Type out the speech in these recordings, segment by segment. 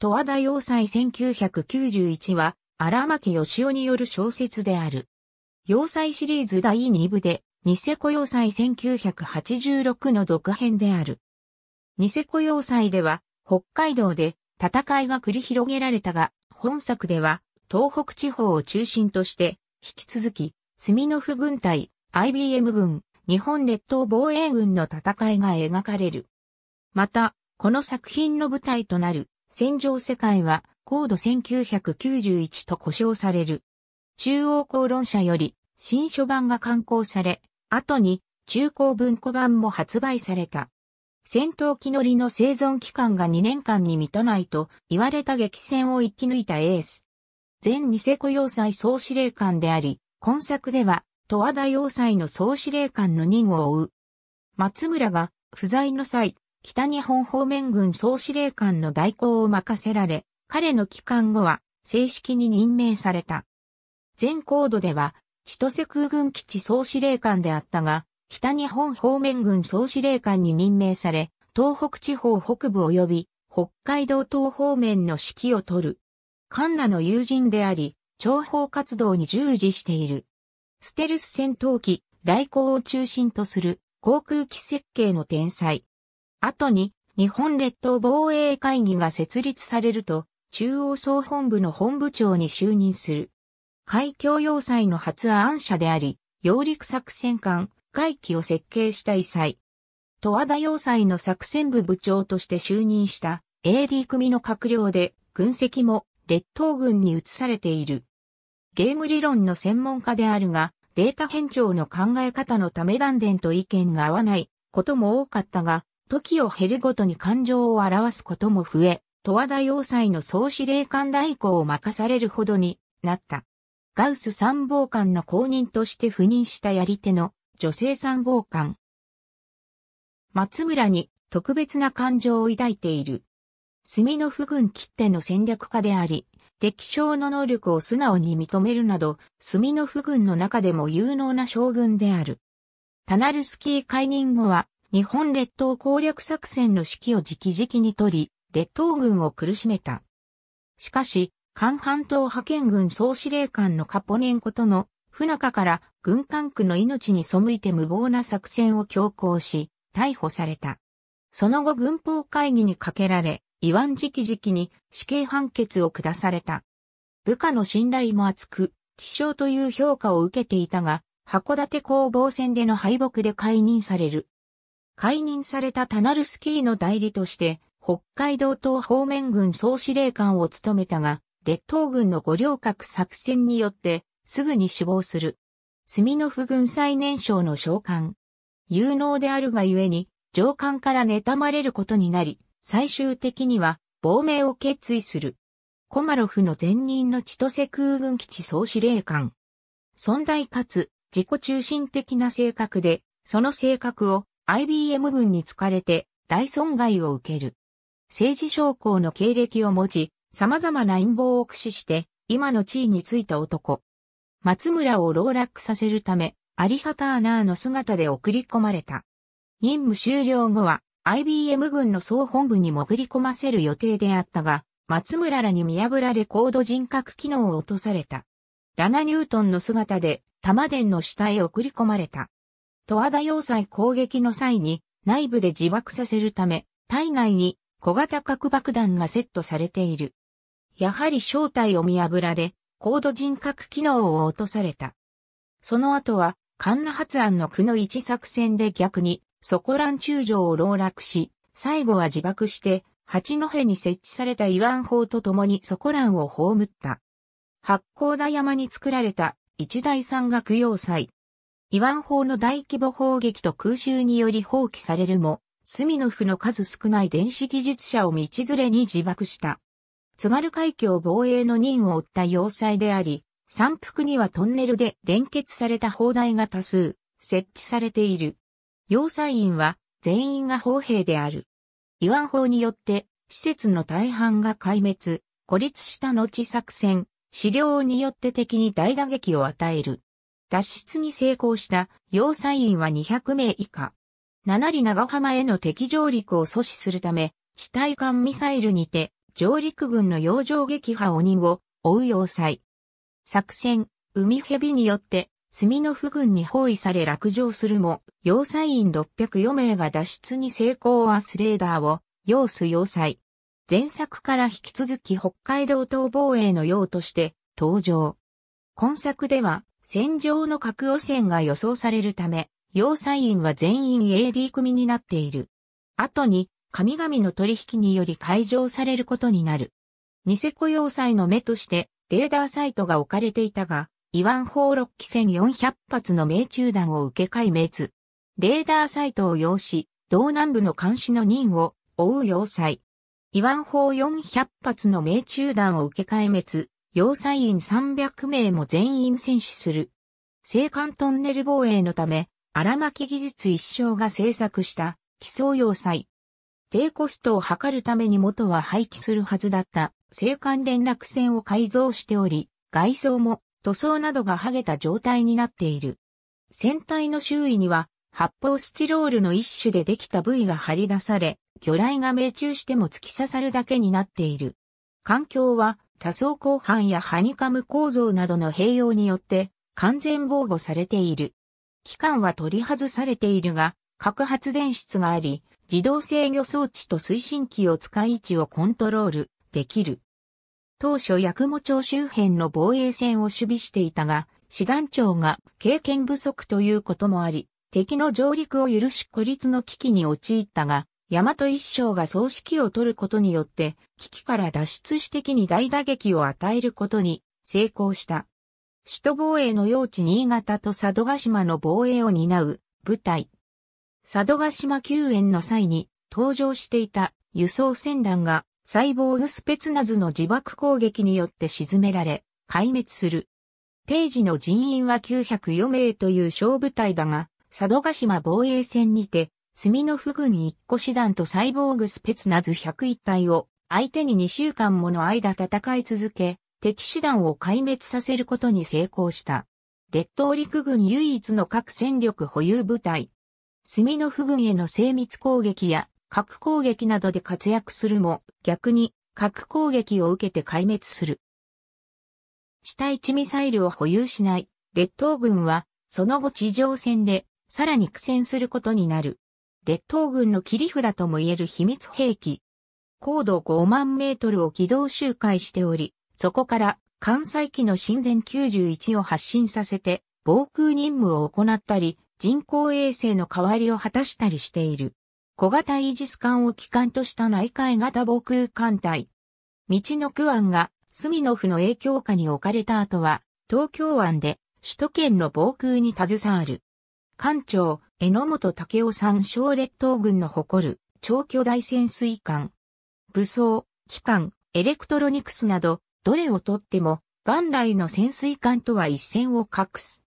十和田要塞1991は、荒牧義雄による小説である。要塞シリーズ第2部で、ニセコ要塞1986の続編である。ニセコ要塞では、北海道で戦いが繰り広げられたが、本作では、東北地方を中心として、引き続き、スミノフ軍隊、IBM 軍、日本列島防衛軍の戦いが描かれる。また、この作品の舞台となる戦場世界は、高度1991と呼称される。中央公論社より、新書版が刊行され、後に、中高文庫版も発売された。戦闘機乗りの生存期間が2年間に満たないと言われた激戦を生き抜いたエース。前ニセコ要塞総司令官であり、今作では、戸和田要塞の総司令官の任を追う。松村が不在の際、北日本方面軍総司令官の代行を任せられ、彼の帰還後は正式に任命された。全高度では、千歳空軍基地総司令官であったが、北日本方面軍総司令官に任命され、東北地方北部及び北海道東方面の指揮を取る。カンナの友人であり、諜報活動に従事している。ステルス戦闘機、来航を中心とする航空機設計の天才。後に日本列島防衛会議が設立されると、中央総本部の本部長に就任する。海峡要塞の初案者であり、揚陸作戦艦、海機を設計した遺災。と和田要塞の作戦部部長として就任した AD 組の閣僚で、軍籍も列島軍に移されている。ゲーム理論の専門家であるが、データ変調の考え方のため断電と意見が合わないことも多かったが、時を経るごとに感情を表すことも増え、十和田要塞の総司令官代行を任されるほどになった。ガウス参謀官の後任として赴任したやり手の女性参謀官。松村に特別な感情を抱いている。墨の不軍切手の戦略家であり、敵将の能力を素直に認めるなど、墨の不軍の中でも有能な将軍である。タナルスキー解任後は、日本列島攻略作戦の指揮を直々に取り、列島軍を苦しめた。しかし、韓半島派遣軍総司令官のカポネンことの不仲から軍管区の命に背いて無謀な作戦を強行し、逮捕された。その後軍法会議にかけられ、イワン直々に死刑判決を下された。部下の信頼も厚く、致傷という評価を受けていたが、函館攻防戦での敗北で解任される。解任されたタナルスキーの代理として、北海道東方面軍総司令官を務めたが、列島軍の五稜郭作戦によって、すぐに死亡する。スミノフ軍最年少の召官。有能であるがゆえに、上官から妬まれることになり、最終的には、亡命を決意する。コマロフの前任の千歳空軍基地総司令官。尊大かつ、自己中心的な性格で、その性格を、IBM 軍に疲れて大損害を受ける。政治将校の経歴を持ち、様々な陰謀を駆使して、今の地位についた男。松村を籠絡させるため、アリサ・ターナーの姿で送り込まれた。任務終了後は、IBM 軍の総本部に潜り込ませる予定であったが、松村らに見破られ高度人格機能を落とされた。ラナ・ニュートンの姿で、玉殿の下へ送り込まれた。十和田要塞攻撃の際に内部で自爆させるため、体内に小型核爆弾がセットされている。やはり正体を見破られ、高度人格機能を落とされた。その後は、カンナ発案の区の一作戦で逆に、ソコラン中将を籠絡し、最後は自爆して、八戸に設置されたイワン砲と共にソコランを葬った。八甲田山に作られた一大山岳要塞、イワン砲の大規模砲撃と空襲により放棄されるも、スミノフの数少ない電子技術者を道連れに自爆した。津軽海峡防衛の任を負った要塞であり、山腹にはトンネルで連結された砲台が多数設置されている。要塞員は全員が砲兵である。イワン砲によって施設の大半が壊滅、孤立した後作戦、資料によって敵に大打撃を与える。脱出に成功した要塞員は200名以下。七里長浜への敵上陸を阻止するため、地対艦ミサイルにて、上陸軍の洋上撃破鬼を追う要塞。作戦、海蛇によって、隅の府軍に包囲され落城するも、要塞員604名が脱出に成功アスレーダーを、要す要塞。前作から引き続き北海道東防衛の要として登場。今作では戦場の核汚染が予想されるため、要塞員は全員 AD 組になっている。後に、神々の取引により解除されることになる。ニセコ要塞の目として、レーダーサイトが置かれていたが、イワン砲6機戦400発の命中弾を受け壊滅。レーダーサイトを要し、道南部の監視の任を追う要塞。イワン砲400発の命中弾を受け壊滅。要塞員300名も全員戦死する。青函トンネル防衛のため、荒巻技術一生が製作した、基礎要塞。低コストを図るために元は廃棄するはずだった、青函連絡船を改造しており、外装も塗装などが剥げた状態になっている。船体の周囲には、発泡スチロールの一種でできた部位が張り出され、魚雷が命中しても突き刺さるだけになっている。環境は多層鋼板やハニカム構造などの併用によって完全防護されている。機関は取り外されているが、核発電室があり、自動制御装置と推進機を使い位置をコントロールできる。当初八雲町周辺の防衛線を守備していたが、師団長が経験不足ということもあり、敵の上陸を許し孤立の危機に陥ったが、大和一生が葬式を取ることによって、危機から脱出し敵に大打撃を与えることに成功した。首都防衛の用地新潟と佐渡島の防衛を担う部隊。佐渡島救援の際に登場していた輸送船団がサイボーグスペツナズの自爆攻撃によって沈められ、壊滅する。定時の人員は904名という小部隊だが、佐渡島防衛戦にてスミノフ軍一個師団とサイボーグスペツナズ101体を相手に2週間もの間戦い続け、敵師団を壊滅させることに成功した。列島陸軍唯一の核戦力保有部隊。スミノフ軍への精密攻撃や核攻撃などで活躍するも、逆に核攻撃を受けて壊滅する。死体地ミサイルを保有しない列島軍は、その後地上戦でさらに苦戦することになる。列島軍の切り札とも言える秘密兵器。高度5万メートルを軌道周回しており、そこから関西機の神殿91を発進させて、防空任務を行ったり、人工衛星の代わりを果たしたりしている。小型イージス艦を機関とした内海型防空艦隊。道の区湾がスミノフの影響下に置かれた後は、東京湾で首都圏の防空に携わる。艦長、榎本武雄さん小列島軍の誇る超巨大潜水艦。武装、機関、エレクトロニクスなど、どれをとっても、元来の潜水艦とは一線を画す。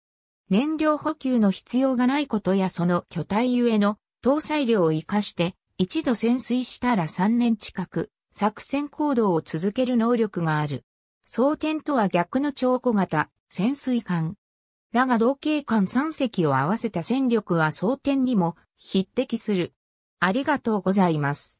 燃料補給の必要がないことやその巨体ゆえの搭載量を活かして、一度潜水したら3年近く、作戦行動を続ける能力がある。装填とは逆の超小型、潜水艦。だが同警官3隻を合わせた戦力は争点にも匹敵する。ありがとうございます。